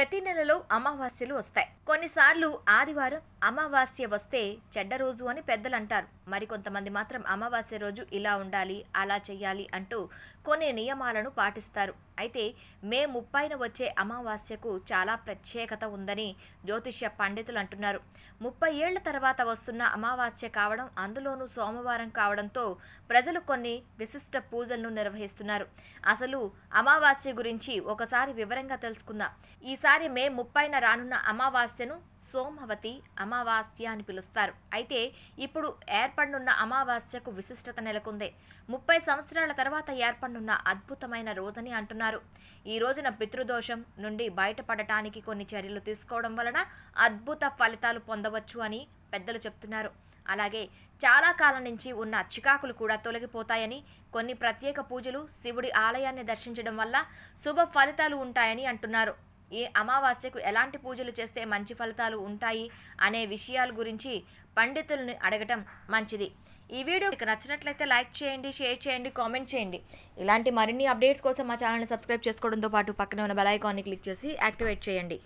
ప్రతి నెలలో అమావాస్యలు వస్తాయి కొన్నిసార్లు ఆదివారం అమావాస్య వస్తే చెడ్డ రోజు అని పెద్దలు అంటారు మరికొంతమంది మాత్రం అమావాస్య రోజు ఇలా ఉండాలి అలా చేయాలి అంటూ కొన్ని నియమాలను పాటిస్తారు అయితే మే ముప్పైన వచ్చే అమావాస్యకు చాలా ప్రత్యేకత ఉందని జ్యోతిష్య పండితులు అంటున్నారు ముప్పై ఏళ్ల తర్వాత వస్తున్న అమావాస్య కావడం అందులోనూ సోమవారం కావడంతో ప్రజలు కొన్ని విశిష్ట పూజలను నిర్వహిస్తున్నారు అసలు అమావాస్య గురించి ఒకసారి వివరంగా తెలుసుకుందాం ఈసారి మే ముప్పైన రానున్న అమావాస్యను సోమవతి అమావాస్య అని పిలుస్తారు అయితే ఇప్పుడు ఏర్పడనున్న అమావాస్యకు విశిష్టత నెలకొంది ముప్పై సంవత్సరాల తర్వాత ఏర్పడనున్న అద్భుతమైన రోజని అంటున్నారు అన్నారు ఈ రోజున పితృదోషం నుండి బయటపడటానికి కొన్ని చర్యలు తీసుకోవడం వలన అద్భుత ఫలితాలు పొందవచ్చు అని పెద్దలు చెప్తున్నారు అలాగే చాలా కాలం నుంచి ఉన్న చికాకులు కూడా తొలగిపోతాయని కొన్ని ప్రత్యేక పూజలు శివుడి ఆలయాన్ని దర్శించడం వల్ల శుభ ఫలితాలు ఉంటాయని అంటున్నారు ఈ అమావాస్యకు ఎలాంటి పూజలు చేస్తే మంచి ఫలితాలు ఉంటాయి అనే విషయాల గురించి పండితులను అడగటం మంచిది ఈ వీడియో మీకు నచ్చినట్లయితే లైక్ చేయండి షేర్ చేయండి కామెంట్ చేయండి ఇలాంటి మరిన్ని అప్డేట్స్ కోసం మా ఛానల్ని సబ్స్క్రైబ్ చేసుకోవడంతో పాటు పక్కనే ఉన్న బెల్ ఐకాన్ని క్లిక్ చేసి యాక్టివేట్ చేయండి